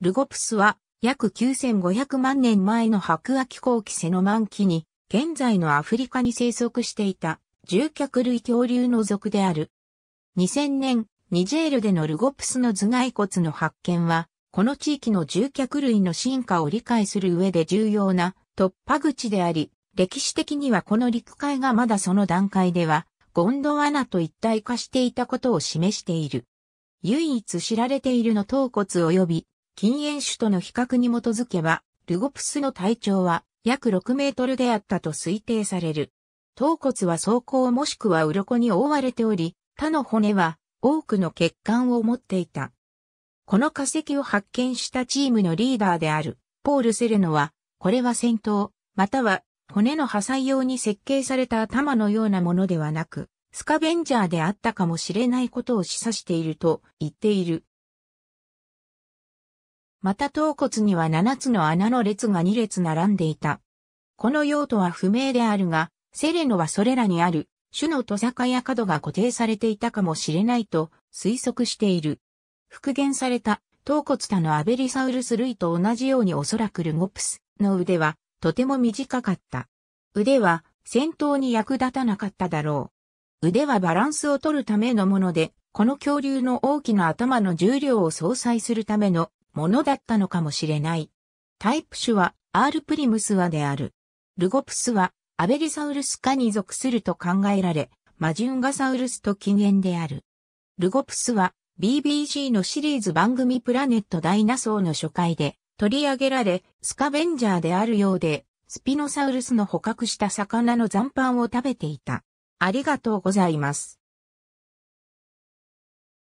ルゴプスは約9500万年前の白亜紀後期セノマン期に、現在のアフリカに生息していた獣脚類恐竜の属である。2000年、ニジェールでのルゴプスの頭蓋骨の発見は、この地域の獣脚類の進化を理解する上で重要な突破口であり、歴史的にはこの陸海がまだその段階では、ゴンドワナと一体化していたことを示している。唯一知られているの頭骨及び禁煙種との比較に基づけば、ルゴプスの体長は約6メートルであったと推定される。頭骨は装甲もしくは鱗に覆われており、他の骨は多くの血管を持っていた。この化石を発見したチームのリーダーであるポール・セレノは、これは戦闘、または骨の破砕用に設計された頭のようなものではなく、スカベンジャーであったかもしれないことを示唆していると言っている。また頭骨には7つの穴の列が2列並んでいた。この用途は不明であるが、セレノはそれらにある種のトサカや角が固定されていたかもしれないと推測している。復元された頭骨他のアベリサウルス類と同じようにおそらくルゴプスの腕はとても短かった。腕は戦闘に役立たなかっただろう。腕はバランスを取るためのもので、この恐竜の大きな頭の重量を相殺するためのものだったのかもしれない。タイプ種はアールプリムスワである。ルゴプスはアベリサウルス科に属すると考えられ、マジュンガサウルスと起源である。ルゴプスは BBC のシリーズ番組プラネットダイナソーの初回で取り上げられ、スカベンジャーであるようで、スピノサウルスの捕獲した魚の残飯を食べていた。ありがとうございます。